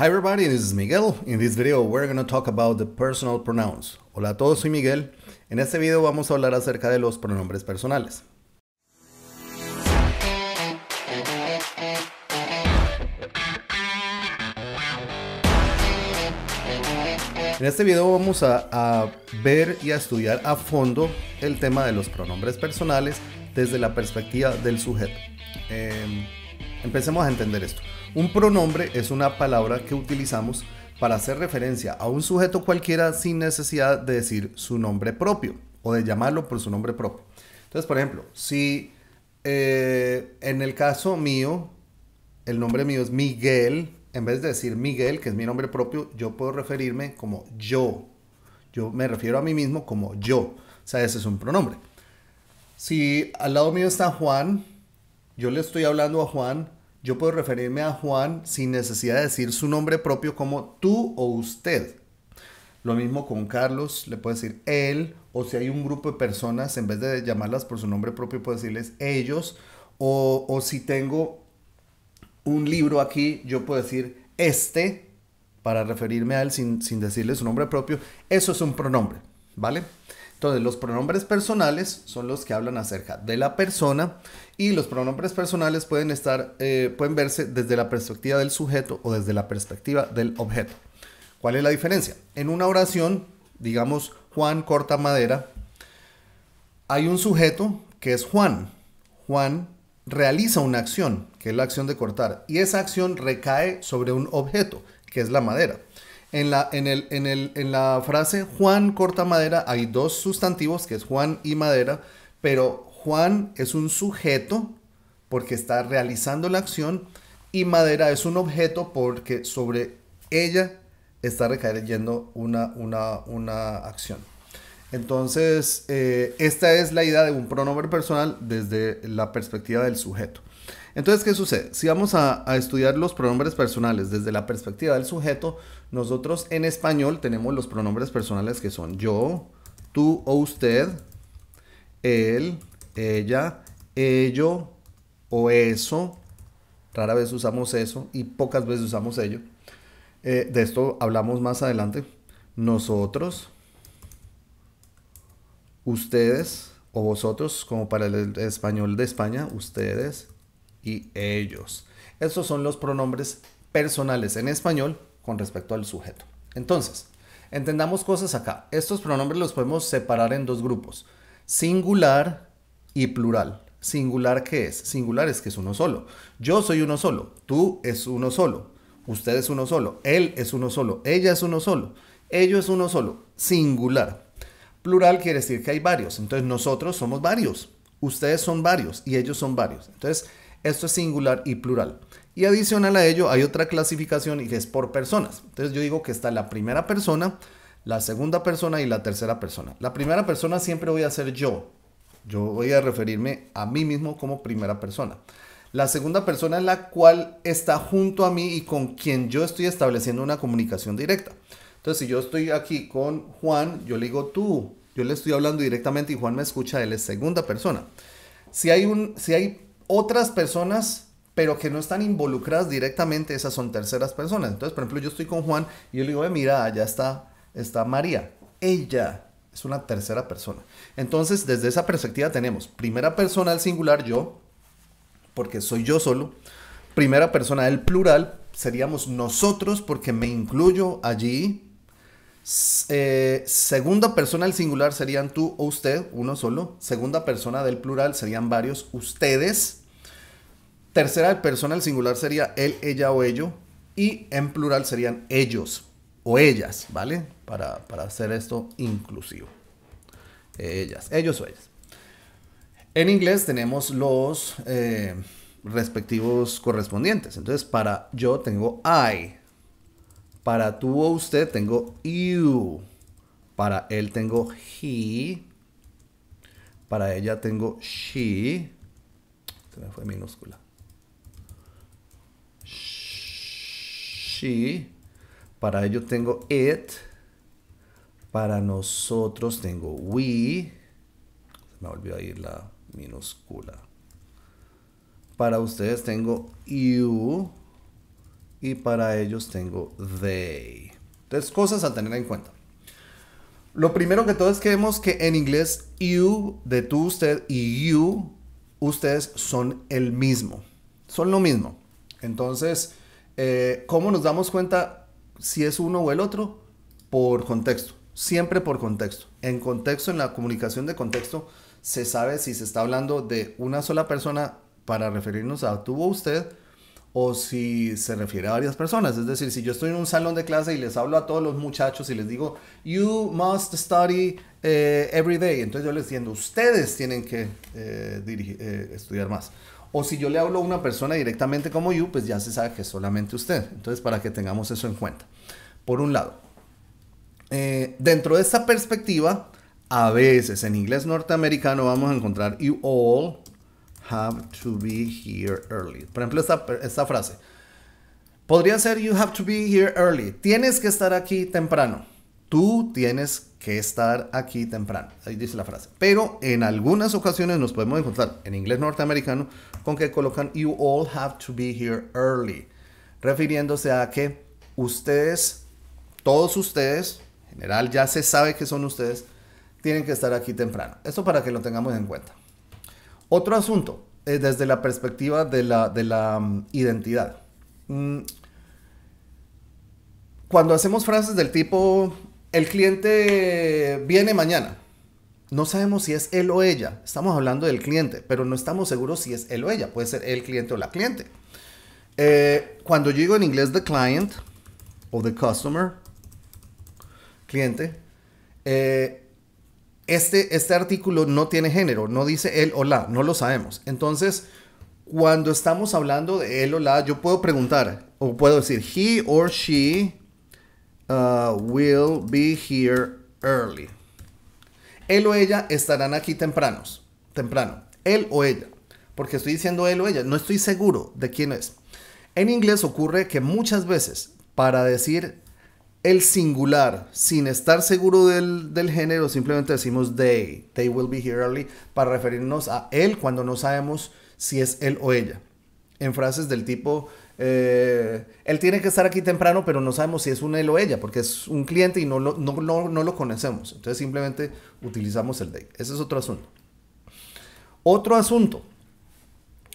Hi everybody, this is Miguel. In this video we're going to talk about the personal pronouns. Hola a todos, soy Miguel. En este video vamos a hablar acerca de los pronombres personales. En este video vamos a, ver y a estudiar a fondo el tema de los pronombres personales desde la perspectiva del sujeto. Em, empecemos a entender esto. Un pronombre es una palabra que utilizamos para hacer referencia a un sujeto cualquiera sin necesidad de decir su nombre propio o de llamarlo por su nombre propio. Entonces, por ejemplo, si eh, en el caso mío, el nombre mío es Miguel, en vez de decir Miguel, que es mi nombre propio, yo puedo referirme como yo. Yo me refiero a mí mismo como yo. O sea, ese es un pronombre. Si al lado mío está Juan, yo le estoy hablando a Juan yo puedo referirme a Juan sin necesidad de decir su nombre propio como tú o usted. Lo mismo con Carlos, le puedo decir él, o si hay un grupo de personas, en vez de llamarlas por su nombre propio, puedo decirles ellos, o, si tengo un libro aquí, yo puedo decir este para referirme a él sin decirle su nombre propio. Eso es un pronombre, ¿vale? Entonces, los pronombres personales son los que hablan acerca de la persona y los pronombres personales pueden, estar, eh, pueden verse desde la perspectiva del sujeto o desde la perspectiva del objeto. ¿Cuál es la diferencia? En una oración, digamos, Juan corta madera, hay un sujeto que es Juan. Juan realiza una acción, que es la acción de cortar, y esa acción recae sobre un objeto, que es la madera. En la, en, el, en, la frase Juan corta madera hay dos sustantivos, que es Juan y madera, pero Juan es un sujeto porque está realizando la acción y madera es un objeto porque sobre ella está recayendo una, una, acción. Entonces, eh, esta es la idea de un pronombre personal desde la perspectiva del sujeto. Entonces, ¿qué sucede? Si vamos a, estudiar los pronombres personales desde la perspectiva del sujeto, nosotros en español tenemos los pronombres personales que son yo, tú o usted, él, ella, ello o eso. Rara vez usamos eso y pocas veces usamos ello. Eh, de esto hablamos más adelante. Nosotros, ustedes o vosotros, como para el español de España, ustedes, ellos. esos son los pronombres personales en español con respecto al sujeto. Entonces, entendamos cosas acá. Estos pronombres los podemos separar en dos grupos, singular y plural. Singular, ¿qué es? Singular es que es uno solo. Yo soy uno solo, tú es uno solo, usted es uno solo, él es uno solo, ella es uno solo, ello es uno solo, singular. Plural quiere decir que hay varios, entonces nosotros somos varios, ustedes son varios y ellos son varios. Entonces, esto es singular y plural. Y adicional a ello hay otra clasificación y es por personas. Entonces yo digo que está la primera persona, la segunda persona y la tercera persona. La primera persona siempre voy a ser yo. Yo voy a referirme a mí mismo como primera persona. La segunda persona es la cual está junto a mí y con quien yo estoy estableciendo una comunicación directa. Entonces, si yo estoy aquí con Juan, yo le digo tú, yo le estoy hablando directamente y Juan me escucha, él es segunda persona. Si hay, un, si hay otras personas pero que no están involucradas directamente, esas son terceras personas. Entonces, por ejemplo, yo estoy con Juan y yo le digo, mira, allá está, está María. Ella es una tercera persona. Entonces, desde esa perspectiva tenemos primera persona al singular, yo, porque soy yo solo. Primera persona del plural, seríamos nosotros, porque me incluyo allí. Eh, segunda persona del singular serían tú o usted, uno solo. Segunda persona del plural serían varios ustedes Tercera persona el singular sería él, ella o ello. Y en plural serían ellos o ellas, ¿vale? Para, hacer esto inclusivo. Ellas, ellos o ellas. En inglés tenemos los eh, respectivos correspondientes. Entonces, para yo tengo I. Para tú o usted tengo you. Para él tengo he. Para ella tengo she. Se me fue minúscula. she. Para ellos tengo it. Para nosotros tengo we. Se me olvidó ahí la minúscula. Para ustedes tengo you. Y para ellos tengo they. entonces cosas a tener en cuenta. Lo primero que todo es que vemos que en inglés you, de tú, usted y you, ustedes son el mismo. Son lo mismo. Entonces, eh, ¿Cómo nos damos cuenta si es uno o el otro? Por contexto, siempre por contexto. En contexto, en la comunicación de contexto, se sabe si se está hablando de una sola persona para referirnos a tú usted o si se refiere a varias personas. Es decir, si yo estoy en un salón de clase y les hablo a todos los muchachos y les digo, you must study eh, every day, entonces yo les entiendo, ustedes tienen que eh, estudiar más. O si yo le hablo a una persona directamente como you, pues ya se sabe que es solamente usted. Entonces, para que tengamos eso en cuenta. Por un lado, eh, dentro de esta perspectiva, a veces en inglés norteamericano vamos a encontrar you all have to be here early. Por ejemplo, esta frase. Podría ser you have to be here early. Tienes que estar aquí temprano. Tú tienes que estar aquí temprano. Ahí dice la frase. Pero en algunas ocasiones nos podemos encontrar en inglés norteamericano con que colocan you all have to be here early, refiriéndose a que ustedes, todos ustedes, en general ya se sabe que son ustedes, tienen que estar aquí temprano. Esto para que lo tengamos en cuenta. Otro asunto, eh, desde la perspectiva de la, mm, identidad. Mm, cuando hacemos frases del tipo el cliente viene mañana. No sabemos si es él o ella. Estamos hablando del cliente, pero no estamos seguros si es él o ella. Puede ser el cliente o la cliente. Eh, cuando yo digo en inglés the client o the customer, cliente, eh, este, este artículo no tiene género, no dice él o la, no lo sabemos. Entonces, cuando estamos hablando de él o la, yo puedo preguntar o puedo decir he or she Uh, will be here early. Él o ella estarán aquí tempranos, temprano. Él o ella. Porque estoy diciendo él o ella. No estoy seguro de quién es. En inglés ocurre que muchas veces para decir el singular sin estar seguro del, del género simplemente decimos they. They will be here early para referirnos a él cuando no sabemos si es él o ella. En frases del tipo eh, él tiene que estar aquí temprano, pero no sabemos si es un él o ella, porque es un cliente y no lo, no, lo conocemos. Entonces simplemente utilizamos el date Ese es otro asunto. Otro asunto.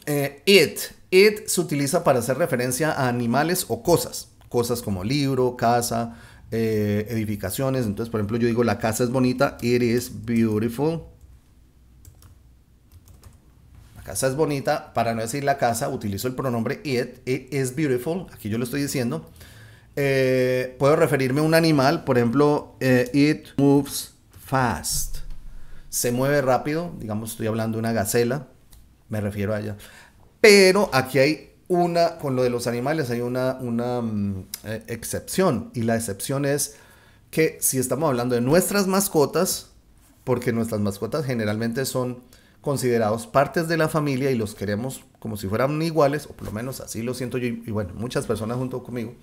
Eh, it. It se utiliza para hacer referencia a animales o cosas. Cosas como libro, casa, eh, edificaciones. Entonces, por ejemplo, yo digo la casa es bonita. It is beautiful casa es bonita, para no decir la casa, utilizo el pronombre it, it is beautiful, aquí yo lo estoy diciendo. Eh, puedo referirme a un animal, por ejemplo, eh, it moves fast. Se mueve rápido, digamos, estoy hablando de una gacela, me refiero a ella. Pero aquí hay una, con lo de los animales, hay una, una mm, eh, excepción. Y la excepción es que si estamos hablando de nuestras mascotas, porque nuestras mascotas generalmente son considerados partes de la familia y los queremos como si fueran iguales, o por lo menos así lo siento yo y, bueno, muchas personas junto conmigo.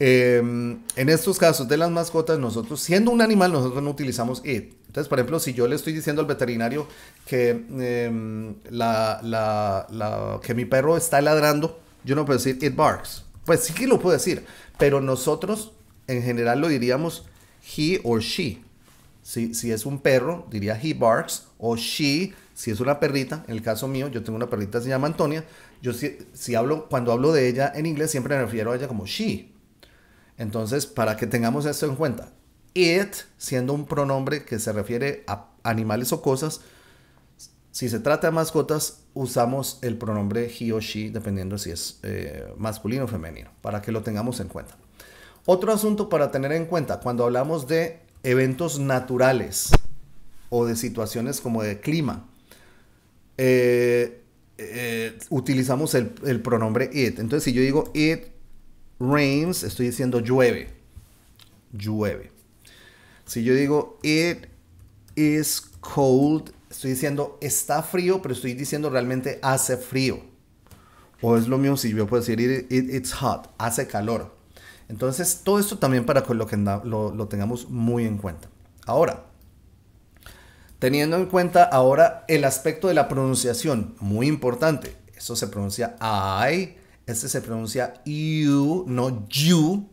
Em, en estos casos de las mascotas, nosotros, siendo un animal, nosotros no utilizamos it. Entonces, por ejemplo, si yo le estoy diciendo al veterinario que, em, la, la, que mi perro está ladrando, yo no puedo decir it barks. Pues sí que lo puedo decir, pero nosotros en general lo diríamos he or she. Si, si es un perro, diría he barks o she si es una perrita, en el caso mío, yo tengo una perrita, se llama Antonia, yo si, hablo, cuando hablo de ella en inglés siempre me refiero a ella como she. Entonces, para que tengamos esto en cuenta, it, siendo un pronombre que se refiere a animales o cosas, si se trata de mascotas, usamos el pronombre he o she, dependiendo si es eh, masculino o femenino, para que lo tengamos en cuenta. Otro asunto para tener en cuenta cuando hablamos de eventos naturales o de situaciones como de clima, eh, eh, utilizamos el, pronombre it. Entonces, si yo digo it rains, estoy diciendo llueve. Llueve. Si yo digo it is cold, estoy diciendo está frío, pero estoy diciendo realmente hace frío. O es lo mismo si yo puedo decir it, it's hot, hace calor. Entonces, todo esto también para que lo, lo, lo tengamos muy en cuenta. Ahora, Teniendo en cuenta ahora el aspecto de la pronunciación, muy importante. Esto se pronuncia I, este se pronuncia you, no you.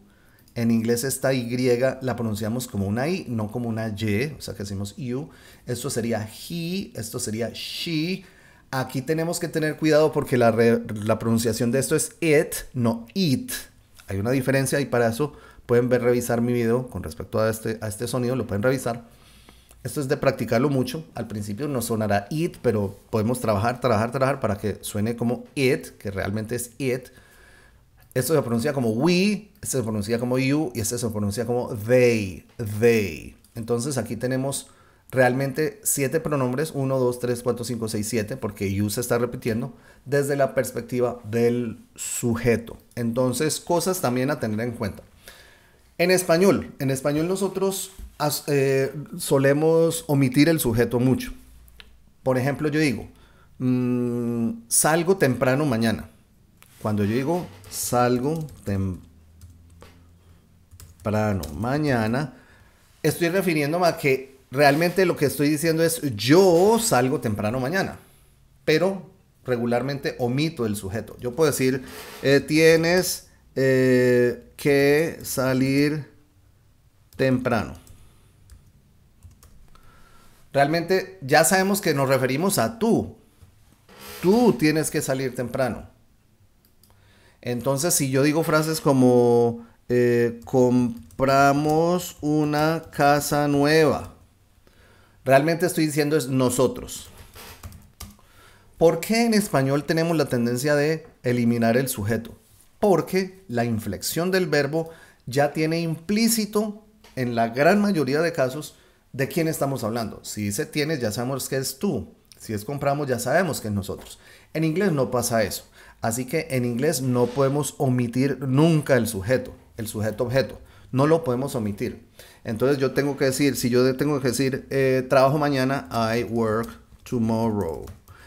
En inglés esta Y la pronunciamos como una I, no como una Y, o sea que decimos you. Esto sería he, esto sería she. Aquí tenemos que tener cuidado porque la, pronunciación de esto es it, no it. Hay una diferencia y para eso pueden ver, revisar mi video con respecto a este, este sonido, lo pueden revisar. Esto es de practicarlo mucho. Al principio no sonará it, pero podemos trabajar, trabajar, trabajar para que suene como it, que realmente es it. Esto se pronuncia como we, este se pronuncia como you y este se pronuncia como they, they. Entonces aquí tenemos realmente siete pronombres, 1, 2, 3, cuatro, cinco, 6, siete, porque you se está repitiendo desde la perspectiva del sujeto. Entonces, cosas también a tener en cuenta. En español, en español nosotros eh, solemos omitir el sujeto mucho. Por ejemplo, yo digo, mm, salgo temprano mañana. Cuando yo digo salgo temprano mañana, estoy refiriéndome a que realmente lo que estoy diciendo es yo salgo temprano mañana. Pero regularmente omito el sujeto. Yo puedo decir, eh, tienes eh, que salir temprano. Realmente ya sabemos que nos referimos a tú. Tú tienes que salir temprano. Entonces, si yo digo frases como eh, compramos una casa nueva, realmente estoy diciendo es nosotros. ¿Por qué en español tenemos la tendencia de eliminar el sujeto? Porque la inflexión del verbo ya tiene implícito, en la gran mayoría de casos, de quién estamos hablando. Si dice tienes, ya sabemos que es tú. Si es compramos, ya sabemos que es nosotros. En inglés no pasa eso. Así que en inglés no podemos omitir nunca el sujeto, el sujeto objeto. No lo podemos omitir. Entonces yo tengo que decir, si yo tengo que decir eh, trabajo mañana, I work tomorrow.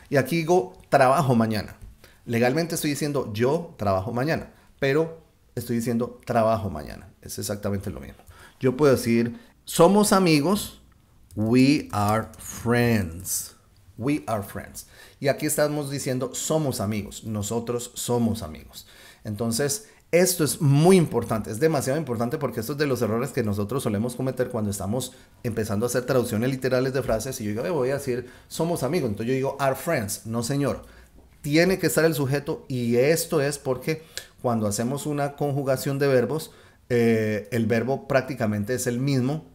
Y aquí digo trabajo mañana. Legalmente estoy diciendo yo trabajo mañana, pero estoy diciendo trabajo mañana. Es exactamente lo mismo. Yo puedo decir somos amigos We are friends. We are friends. Y aquí estamos diciendo somos amigos. Nosotros somos amigos. Entonces, esto es muy importante, es demasiado importante porque esto es de los errores que nosotros solemos cometer cuando estamos empezando a hacer traducciones literales de frases y yo digo, eh, voy a decir, somos amigos, entonces yo digo, are friends, no señor, tiene que estar el sujeto y esto es porque cuando hacemos una conjugación de verbos, eh, el verbo prácticamente es el mismo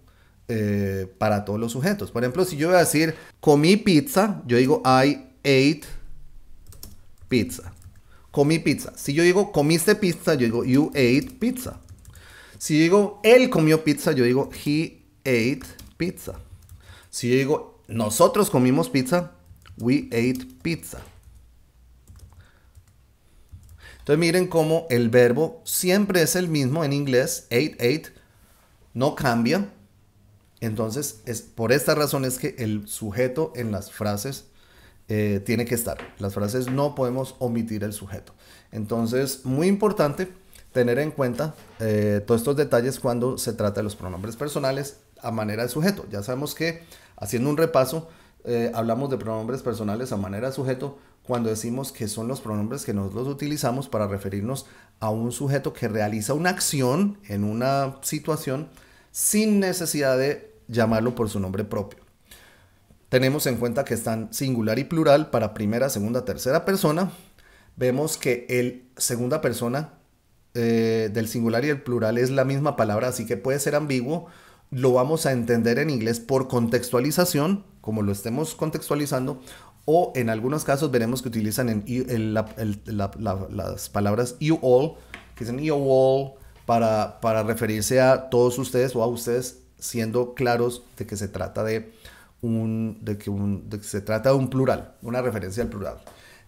eh, para todos los sujetos. Por ejemplo, si yo voy a decir comí pizza, yo digo I ate pizza. Comí pizza. Si yo digo comiste pizza, yo digo you ate pizza. Si digo él comió pizza, yo digo he ate pizza. Si digo nosotros comimos pizza, we ate pizza. Entonces miren cómo el verbo siempre es el mismo en inglés, ate, ate, no cambia. Entonces, es, por esta razón es que el sujeto en las frases eh, tiene que estar. Las frases no podemos omitir el sujeto. Entonces, muy importante tener en cuenta eh, todos estos detalles cuando se trata de los pronombres personales a manera de sujeto. Ya sabemos que, haciendo un repaso, eh, hablamos de pronombres personales a manera de sujeto cuando decimos que son los pronombres que nosotros utilizamos para referirnos a un sujeto que realiza una acción en una situación sin necesidad de llamarlo por su nombre propio. Tenemos en cuenta que están singular y plural para primera, segunda, tercera persona. Vemos que el segunda persona eh, del singular y el plural es la misma palabra, así que puede ser ambiguo. Lo vamos a entender en inglés por contextualización, como lo estemos contextualizando, o en algunos casos veremos que utilizan las palabras you all, que dicen you all para, para referirse a todos ustedes o a ustedes siendo claros de que se trata de un, de que, se trata de un plural, una referencia al plural.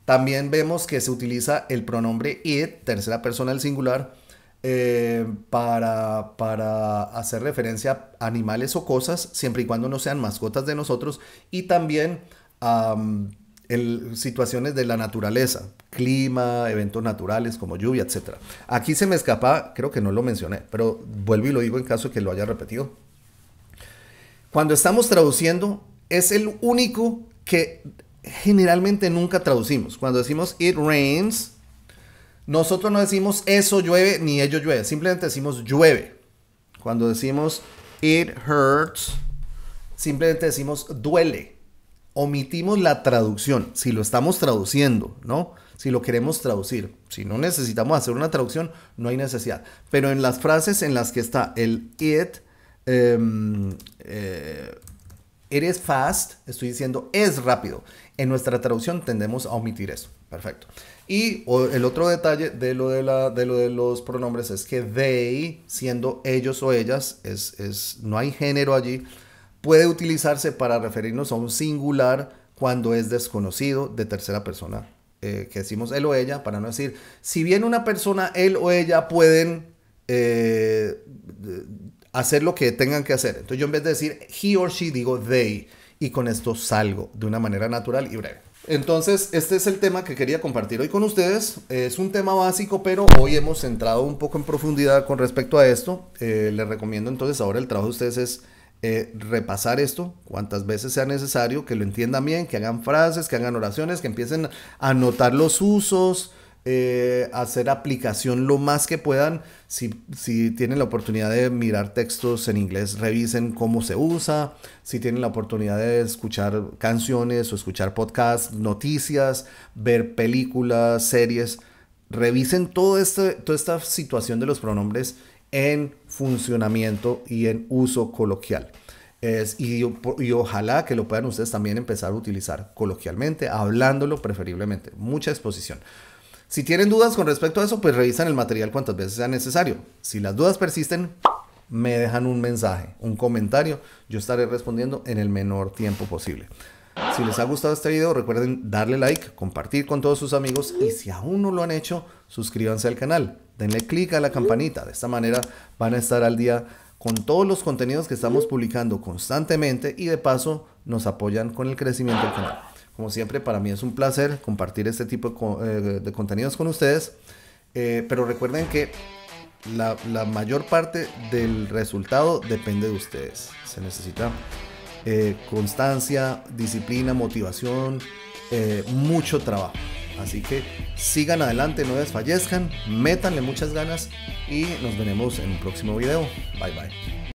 También vemos que se utiliza el pronombre it, tercera persona del singular, eh, para, para, hacer referencia a animales o cosas, siempre y cuando no sean mascotas de nosotros, y también a situaciones de la naturaleza, clima, eventos naturales como lluvia, etc. Aquí se me escapa, creo que no lo mencioné, pero vuelvo y lo digo en caso que lo haya repetido cuando estamos traduciendo, es el único que generalmente nunca traducimos. Cuando decimos it rains, nosotros no decimos eso llueve ni ello llueve, simplemente decimos llueve. Cuando decimos it hurts, simplemente decimos duele. Omitimos la traducción, si lo estamos traduciendo, ¿no? Si lo queremos traducir. Si no necesitamos hacer una traducción, no hay necesidad. Pero en las frases en las que está el it, Em, eh, eres fast, estoy diciendo es rápido. En nuestra traducción tendemos a omitir eso. Perfecto. Y el otro detalle de lo de, lo de los pronombres es que they, siendo ellos o ellas, es, no hay género allí, puede utilizarse para referirnos a un singular cuando es desconocido de tercera persona, eh, que decimos él o ella, para no decir, si bien una persona, él o ella, pueden eh, hacer lo que tengan que hacer. Entonces yo en vez de decir he or she digo they y con esto salgo de una manera natural y breve. Entonces, este es el tema que quería compartir hoy con ustedes. Eh, es un tema básico, pero hoy hemos entrado un poco en profundidad con respecto a esto. Eh, les recomiendo entonces ahora el trabajo de ustedes es eh, repasar esto cuantas veces sea necesario, que lo entiendan bien, que hagan frases, que hagan oraciones, que empiecen a notar los usos, eh, hacer aplicación lo más que puedan. Si, tienen la oportunidad de mirar textos en inglés, revisen cómo se usa. Si tienen la oportunidad de escuchar canciones o escuchar podcasts, noticias, ver películas, series, revisen todo este, toda esta situación de los pronombres en funcionamiento y en uso coloquial. Es, y, ojalá que lo puedan ustedes también empezar a utilizar coloquialmente, hablándolo preferiblemente. Mucha exposición. Si tienen dudas con respecto a eso, pues revisan el material cuantas veces sea necesario. Si las dudas persisten, me dejan un mensaje, un comentario. Yo estaré respondiendo en el menor tiempo posible. Si les ha gustado este video, recuerden darle like, compartir con todos sus amigos y si aún no lo han hecho, suscríbanse al canal. Denle click a la campanita. De esta manera van a estar al día con todos los contenidos que estamos publicando constantemente y de paso nos apoyan con el crecimiento del canal. Como siempre, para mí es un placer compartir este tipo eh, de, contenidos con ustedes. Eh, pero recuerden que la, mayor parte del resultado depende de ustedes. Se necesita eh, constancia, disciplina, motivación, mucho trabajo. Así que sigan adelante, no desfallezcan, métanle muchas ganas y nos veremos en un próximo video. Bye bye.